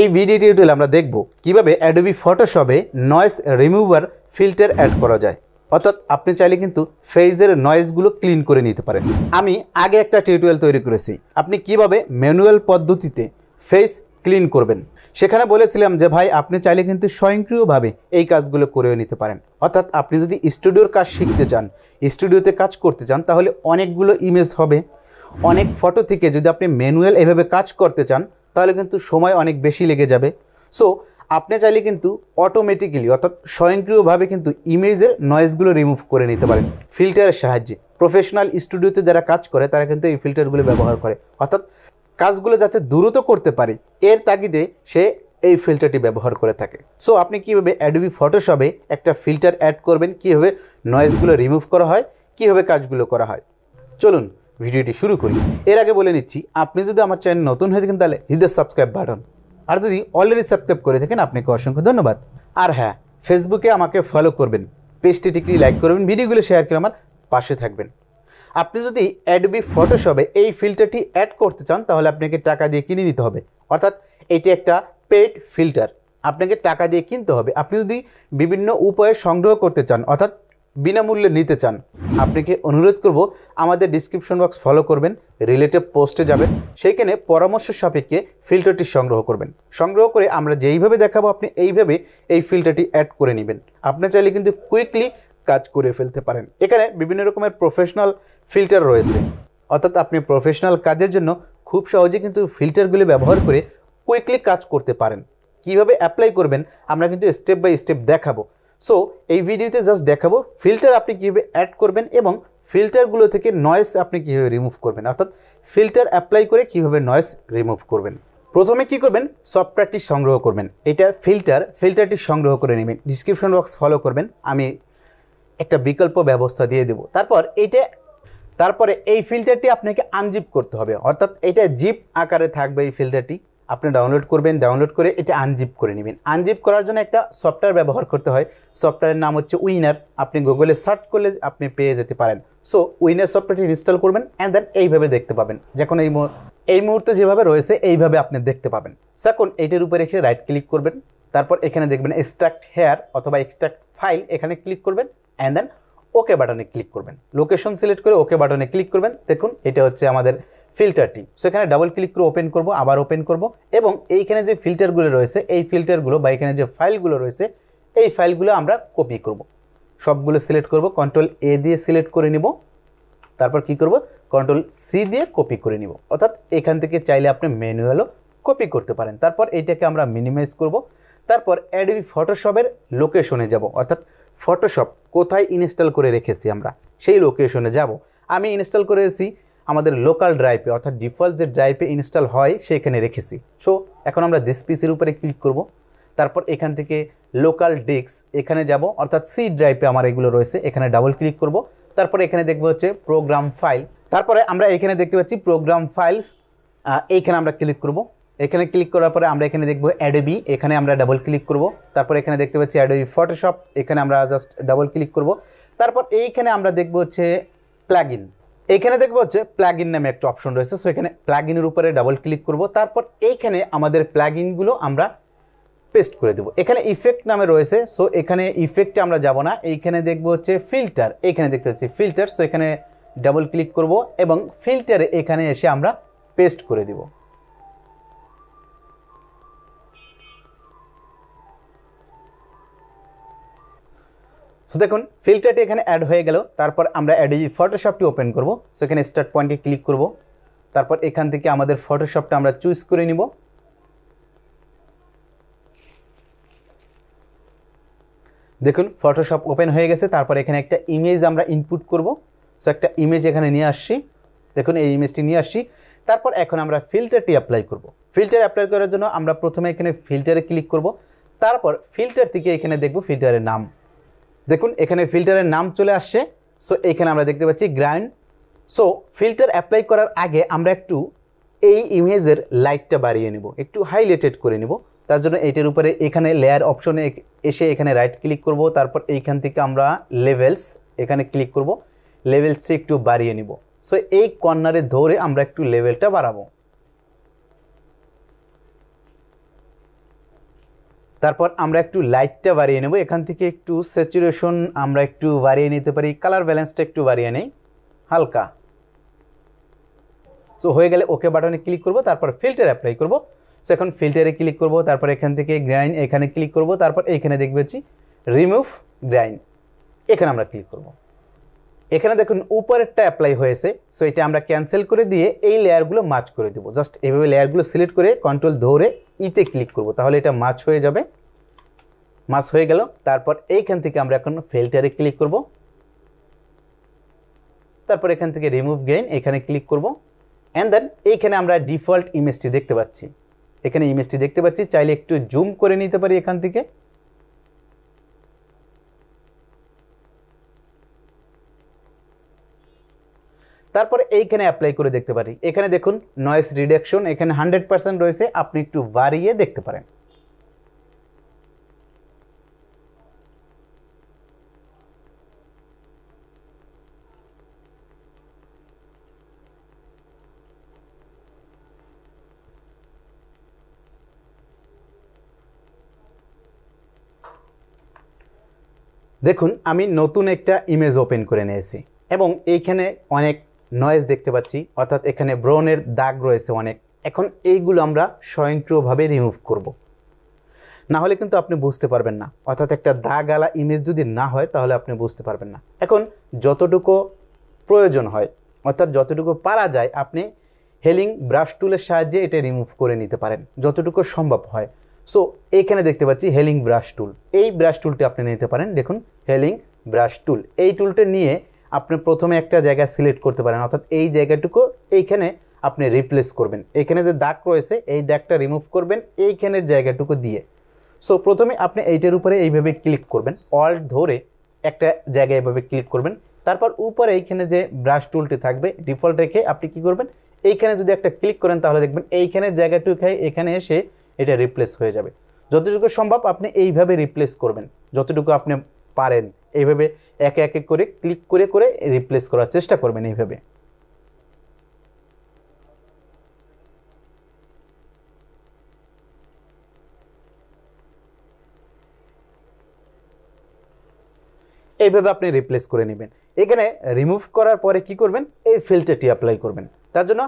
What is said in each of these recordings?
এই video tutorial আমরা দেখব কিভাবে অ্যাডোবি ফটোশপে নয়েস রিমুভার ফিল্টার অ্যাড করা যায় অর্থাৎ আপনি চাইলে কিন্তু ফেজের নয়েজগুলো ক্লিন করে নিতে পারেন আমি আগে একটা টিউটোরিয়াল তৈরি করেছি আপনি কিভাবে ম্যানুয়াল পদ্ধতিতে ফেস ক্লিন করবেন সেখানে বলেছিলাম যে ভাই আপনি চাইলে কিন্তু স্বয়ংক্রিয়ভাবে এই কাজগুলো করেও নিতে পারেন অর্থাৎ আপনি যদি স্টুডিওর কাজ শিখতে চান স্টুডিওতে কাজ করতে চান তাহলে অনেকগুলো ইমেজ হবে অনেক ফটো থেকে যদি আপনি ম্যানুয়াল এভাবে কাজ করতে চান তাহলে কিন্তু সময় অনেক বেশি লেগে যাবে সো আপনি চাইলে কিন্তু অটোমেটিক্যালি অর্থাৎ স্বয়ংক্রিয়ভাবে কিন্তু ইমেজের নয়েজগুলো রিমুভ করে নিতে পারেন ফিল্টারের সাহায্যে প্রফেশনাল স্টুডিওতে যারা কাজ করে তারা কিন্তু এই ফিল্টারগুলো ব্যবহার করে অর্থাৎ কাজগুলো যাতে দ্রুত করতে পারে এর তাগিদে সে এই ফিল্টারটি ব্যবহার করে থাকে সো আপনি কীভাবে অ্যাডবি ফটোশপে একটা ফিল্টার অ্যাড করবেন কীভাবে নয়েজগুলো রিমুভ করা হয় কীভাবে কাজগুলো করা হয় চলুন ভিডিওটি শুরু করি এর আগে বলে নিচ্ছি আপনি যদি আমার চ্যানেল নতুন হয়ে থাকেন তাহলে হিদের সাবস্ক্রাইব বাটন আর যদি অলরেডি সাবস্ক্রাইব করে থাকেন আপনাকে অসংখ্য ধন্যবাদ আর হ্যাঁ ফেসবুকে আমাকে ফলো করবেন পেজটি টিকলি লাইক করবেন ভিডিওগুলো শেয়ার করে আমার পাশে থাকবেন আপনি যদি অ্যাডবি ফটোশপে এই ফিল্টারটি অ্যাড করতে চান তাহলে আপনাকে টাকা দিয়ে কিনে নিতে হবে অর্থাৎ এটি একটা পেড ফিল্টার আপনাকে টাকা দিয়ে কিনতে হবে আপনি যদি বিভিন্ন উপায়ে সংগ্রহ করতে চান অর্থাৎ বিনামূল্যে নিতে চান আপনাকে অনুরোধ করব আমাদের ডিসক্রিপশন বক্স ফলো করবেন রিলেটিভ পোস্টে যাবেন সেইখানে পরামর্শ সাপেক্ষে ফিল্টারটি সংগ্রহ করবেন সংগ্রহ করে আমরা যেইভাবে দেখাবো আপনি এইভাবে এই ফিল্টারটি অ্যাড করে নেবেন আপনি চাইলে কিন্তু কুইকলি কাজ করে ফেলতে পারেন এখানে বিভিন্ন রকমের প্রফেশনাল ফিল্টার রয়েছে অর্থাৎ আপনি প্রফেশনাল কাজের জন্য খুব সহজে কিন্তু ফিল্টারগুলি ব্যবহার করে কুইকলি কাজ করতে পারেন কিভাবে অ্যাপ্লাই করবেন আমরা কিন্তু স্টেপ বাই স্টেপ দেখাবো সো এই ভিডিওতে জাস্ট দেখাবো ফিল্টার আপনি কীভাবে অ্যাড করবেন এবং ফিল্টারগুলো থেকে নয়েস আপনি কীভাবে রিমুভ করবেন অর্থাৎ ফিল্টার অ্যাপ্লাই করে কীভাবে নয়েস রিমুভ করবেন প্রথমে কি করবেন সফটওয়্যারটি সংগ্রহ করবেন এটা ফিল্টার ফিল্টারটি সংগ্রহ করে নেবেন ডিসক্রিপশন বক্স ফলো করবেন আমি একটা বিকল্প ব্যবস্থা দিয়ে দেব তারপর এইটা তারপরে এই ফিল্টারটি আপনাকে আনজিপ করতে হবে অর্থাৎ এটা জিপ আকারে থাকবে এই ফিল্টারটি আপনি ডাউনলোড করবেন ডাউনলোড করে এটা আনজিপ করে নেবেন আনজিপ করার জন্য একটা সফটওয়্যার ব্যবহার করতে হয় সফটওয়্যারের নাম হচ্ছে উইনার আপনি গুগলে সার্চ করলে আপনি পেয়ে যেতে পারেন সো উইনার সফটওয়্যারটি ইনস্টল করবেন অ্যান্ড দেন এইভাবে দেখতে পাবেন যখন এই এই মুহূর্তে যেভাবে রয়েছে এইভাবে আপনি দেখতে পাবেন সো এখন এইটার উপরে এসে রাইট ক্লিক করবেন তারপর এখানে দেখবেন এক্সট্রাক্ট হেয়ার অথবা এক্সট্রাক্ট ফাইল এখানে ক্লিক করবেন অ্যান্ড দেন ওকে বাটনে ক্লিক করবেন লোকেশন সিলেক্ট করে ওকে বাটনে ক্লিক করবেন দেখুন এটা হচ্ছে আমাদের ফিল্টারটি সো এখানে ডাবল ক্লিক করে ওপেন করব আবার ওপেন করব এবং এইখানে যে ফিল্টারগুলো রয়েছে এই ফিল্টারগুলো বা এখানে যে ফাইলগুলো রয়েছে এই ফাইলগুলো আমরা কপি করব সবগুলো সিলেক্ট করব কন্ট্রোল এ দিয়ে সিলেক্ট করে নিব তারপর কি করব কন্ট্রোল সি দিয়ে কপি করে নিব অর্থাৎ এখান থেকে চাইলে আপনি ম্যানুয়ালও কপি করতে পারেন তারপর এইটাকে আমরা মিনিমাইজ করব তারপর অ্যাডবি ফটোশপের লোকেশনে যাব অর্থাৎ ফটোশপ কোথায় ইনস্টল করে রেখেছি আমরা সেই লোকেশনে যাব আমি ইনস্টল করেছি আমাদের লোকাল ড্রাইভে অর্থাৎ ডিফল্ট যে ড্রাইভে ইনস্টল হয় সেখানে রেখেছি সো এখন আমরা দিস পিসির উপরে ক্লিক করব তারপর এখান থেকে লোকাল ডিস্ক এখানে যাব অর্থাৎ সি ড্রাইভে আমার এগুলো রয়েছে এখানে ডাবল ক্লিক করব তারপরে এখানে দেখবো হচ্ছে প্রোগ্রাম ফাইল তারপরে আমরা এখানে দেখতে পাচ্ছি প্রোগ্রাম ফাইলস এইখানে আমরা ক্লিক করব এখানে ক্লিক করার পরে আমরা এখানে দেখব অ্যাডোবি এখানে আমরা ডাবল ক্লিক করব তারপর এখানে দেখতে পাচ্ছি অ্যাডোবি ফটোশপ এখানে আমরা জাস্ট ডাবল ক্লিক করব তারপর এইখানে আমরা দেখব হচ্ছে প্ল্যাগ এখানে দেখবো হচ্ছে প্ল্যাগ ইন নামে একটা অপশন রয়েছে সো এখানে প্ল্যাগ ইনের উপরে ডাবল ক্লিক করব তারপর এইখানে আমাদের প্ল্যাগ ইনগুলো আমরা পেস্ট করে দেবো এখানে ইফেক্ট নামে রয়েছে সো এখানে ইফেক্টে আমরা যাব না এইখানে দেখবো হচ্ছে ফিল্টার এখানে দেখতে পাচ্ছি ফিল্টার সো এখানে ডাবল ক্লিক করব এবং ফিল্টারে এখানে এসে আমরা পেস্ট করে দেবো সো দেখুন ফিল্টারটি এখানে অ্যাড হয়ে গেল তারপর আমরা অ্যাডোজি ফটোশপটি ওপেন করব সো এখানে স্টার্ট পয়েন্টে ক্লিক করব তারপর এখান থেকে আমাদের ফটোশপটা আমরা চুজ করে নিব দেখুন ফটোশপ ওপেন হয়ে গেছে তারপর এখানে একটা ইমেজ আমরা ইনপুট করব সো একটা ইমেজ এখানে নিয়ে আসছি দেখুন এই ইমেজটি নিয়ে আসছি তারপর এখন আমরা ফিল্টারটি অ্যাপ্লাই করব ফিল্টার অ্যাপ্লাই করার জন্য আমরা প্রথমে এখানে ফিল্টারে ক্লিক করব তারপর ফিল্টার থেকে এখানে দেখব ফিল্টারের নাম দেখুন এখানে ফিল্টারের নাম চলে আসছে সো এইখানে আমরা দেখতে পাচ্ছি গ্র্যান্ড সো ফিল্টার অ্যাপ্লাই করার আগে আমরা একটু এই ইমেজের লাইটটা বাড়িয়ে নেব একটু হাইলাইটেড করে নেব তার জন্য এটার উপরে এখানে লেয়ার অপশনে এসে এখানে রাইট ক্লিক করব তারপর এইখান থেকে আমরা লেভেলস এখানে ক্লিক করব লেভেলসে একটু বাড়িয়ে নিব সো এই কর্নারে ধরে আমরা একটু লেভেলটা বাড়াবো তারপর আমরা একটু লাইটটা বাড়িয়ে নেব এখান থেকে একটু স্যাচুরেশন আমরা একটু বাড়িয়ে নিতে পারি কালার ব্যালেন্সটা একটু বাড়িয়ে নেই হালকা সো হয়ে গেলে ওকে বাটনে ক্লিক করব তারপর ফিল্টার অ্যাপ্লাই করব সো এখন ফিল্টারে ক্লিক করব তারপর এখান থেকে গ্রাইন এখানে ক্লিক করব তারপর এখানে দেখবেছি রিমুভ গ্রাইন এখানে আমরা ক্লিক করবো এখানে দেখুন উপরেরটা অ্যাপ্লাই হয়েছে সো এটা আমরা ক্যান্সেল করে দিয়ে এই লেয়ারগুলো মাছ করে দেবো জাস্ট এভাবে লেয়ারগুলো সিলেক্ট করে কন্ট্রোল ধরে ইতে e ক্লিক করব তাহলে এটা মাছ হয়ে যাবে মাছ হয়ে গেল তারপর এইখান থেকে আমরা এখন ফিল্টারে ক্লিক করব তারপর এখান থেকে রিমুভ গেইন এখানে ক্লিক করব অ্যান্ড দেন এইখানে আমরা ডিফল্ট ইমেজটি দেখতে পাচ্ছি এখানে ইমেজটি দেখতে পাচ্ছি চাইলে একটু জুম করে নিতে পারি এখান থেকে তারপরে এইখানে অ্যাপ্লাই করে দেখতে পারি এখানে দেখুন নয়েস রিডাকশন এখানে হান্ড্রেড পার্সেন্ট রয়েছে আপনি একটু বাড়িয়ে দেখতে পারেন দেখুন আমি নতুন একটা ইমেজ ওপেন করে নিয়েছি এবং এইখানে অনেক নয়েজ দেখতে পাচ্ছি অর্থাৎ এখানে ব্রনের দাগ রয়েছে অনেক এখন এইগুলো আমরা স্বয়ংক্রিয়ভাবে রিমুভ করব। না হলে কিন্তু আপনি বুঝতে পারবেন না অর্থাৎ একটা দাগ আলা ইমেজ যদি না হয় তাহলে আপনি বুঝতে পারবেন না এখন যতটুকু প্রয়োজন হয় অর্থাৎ যতটুকু পারা যায় আপনি হেলিং ব্রাশ টুলের সাহায্যে এটা রিমুভ করে নিতে পারেন যতটুকু সম্ভব হয় সো এইখানে দেখতে পাচ্ছি হেলিং ব্রাশ টুল এই ব্রাশ টুলটি আপনি নিতে পারেন দেখুন হেলিং ব্রাশ টুল এই টুলটা নিয়ে আপনি প্রথমে একটা জায়গা সিলেক্ট করতে পারেন অর্থাৎ এই জায়গাটুকু এইখানে আপনি রিপ্লেস করবেন এখানে যে দাগ রয়েছে এই দাগটা রিমুভ করবেন এইখানের জায়গাটুকু দিয়ে সো প্রথমে আপনি এইটার উপরে এইভাবে ক্লিক করবেন অল ধরে একটা জায়গায় এভাবে ক্লিক করবেন তারপর উপরে এইখানে যে ব্রাশ টুলটি থাকবে ডিফল্ট রেখে আপনি কি করবেন এইখানে যদি একটা ক্লিক করেন তাহলে দেখবেন এইখানের জায়গাটুকু এখানে এসে এটা রিপ্লেস হয়ে যাবে যতটুকু সম্ভব আপনি এইভাবে রিপ্লেস করবেন যতটুকু আপনি পারেন এইভাবে এক এক করে ক্লিক করে করে রিপ্লেস করার চেষ্টা করবেন এইভাবে এইভাবে আপনি রিপ্লেস করে নেবেন এখানে রিমুভ করার পরে কি করবেন এই ফিল্টারটি অ্যাপ্লাই করবেন তার জন্য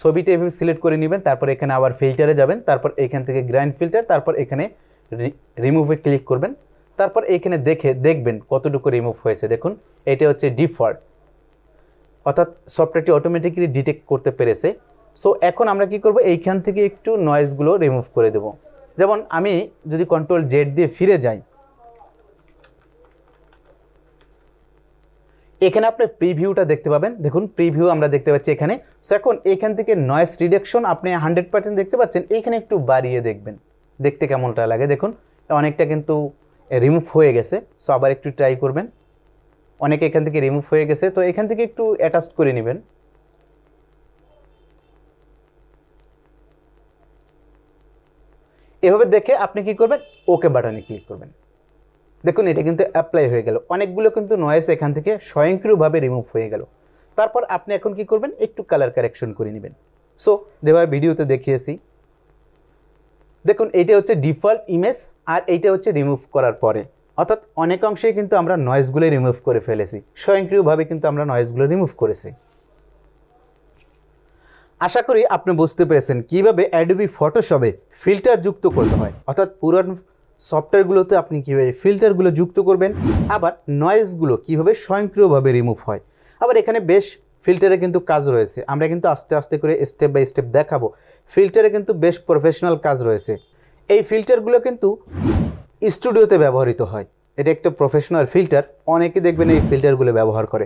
ছবিটি এভাবে সিলেক্ট করে নেবেন তারপর এখানে আবার ফিল্টারে যাবেন তারপর এখান থেকে গ্র্যান্ড ফিল্টার তারপর এখানে রিমুভে ক্লিক করবেন তারপর এইখানে দেখে দেখবেন কতটুকু রিমুভ হয়েছে দেখুন এটা হচ্ছে ডিফল্ট অর্থাৎ সফটওয়্যারটি অটোমেটিক্যালি ডিটেক্ট করতে পেরেছে সো এখন আমরা কি করব এইখান থেকে একটু নয়েজগুলো রিমুভ করে দেব যেমন আমি যদি কন্ট্রোল জেড দিয়ে ফিরে যাই এখানে আপনি প্রিভিউটা দেখতে পাবেন দেখুন প্রিভিউ আমরা দেখতে পাচ্ছি এখানে সো এখন এখান থেকে নয়েস রিডাকশন আপনি হান্ড্রেড পার্সেন্ট দেখতে পাচ্ছেন এখানে একটু বাড়িয়ে দেখবেন দেখতে কেমনটা লাগে দেখুন অনেকটা কিন্তু রিমুভ হয়ে গেছে সো আবার একটু ট্রাই করবেন অনেকে এখান থেকে রিমুভ হয়ে গেছে তো এখান থেকে একটু অ্যাটাচ করে নেবেন এভাবে দেখে আপনি কি করবেন ওকে বাটনে ক্লিক করবেন দেখুন এটা কিন্তু অ্যাপ্লাই হয়ে গেল অনেকগুলো কিন্তু নয়েস এখান থেকে স্বয়ংক্রিয়ভাবে রিমুভ হয়ে গেল তারপর আপনি এখন কি করবেন একটু কালার কারেকশন করে নেবেন সো যেভাবে ভিডিওতে দেখিয়েছি দেখুন এটা হচ্ছে ডিফল্ট ইমেজ আর এইটা হচ্ছে রিমুভ করার পরে অর্থাৎ অনেক অংশেই কিন্তু আমরা নয়েজগুলো রিমুভ করে ফেলেছি স্বয়ংক্রিয়ভাবে কিন্তু আমরা নয়েজগুলো রিমুভ করেছি আশা করি আপনি বুঝতে পেরেছেন কীভাবে অ্যাডোবি ফটোশপে ফিল্টার যুক্ত করতে হয় অর্থাৎ পুরানো সফটওয়্যারগুলোতে আপনি কীভাবে ফিল্টারগুলো যুক্ত করবেন আবার নয়েজগুলো কীভাবে স্বয়ংক্রিয়ভাবে রিমুভ হয় আবার এখানে বেশ ফিল্টারে কিন্তু কাজ রয়েছে আমরা কিন্তু আস্তে আস্তে করে স্টেপ বাই স্টেপ দেখাবো ফিল্টারে কিন্তু বেশ প্রফেশনাল কাজ রয়েছে এই ফিল্টারগুলো কিন্তু স্টুডিওতে ব্যবহৃত হয় এটা একটা প্রফেশনাল ফিল্টার অনেকে দেখবেন এই ফিল্টারগুলো ব্যবহার করে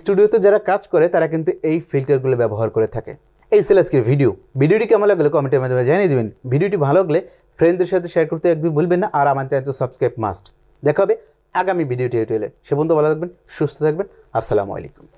স্টুডিওতে যারা কাজ করে তারা কিন্তু এই ফিল্টারগুলো ব্যবহার করে থাকে এই ছিল আজকের ভিডিও ভিডিওটি কেমন লাগলো কমেন্টের মাধ্যমে জানিয়ে দেবেন ভিডিওটি ভালো লাগলে ফ্রেন্ডদের সাথে শেয়ার করতে একদমই ভুলবেন না আর আমার চ্যানেল সাবস্ক্রাইব মাস্ট দেখাবে আগামী আগামী ভিডিও এলে সে বন্ধু ভালো থাকবেন সুস্থ থাকবেন আসসালামু আলাইকুম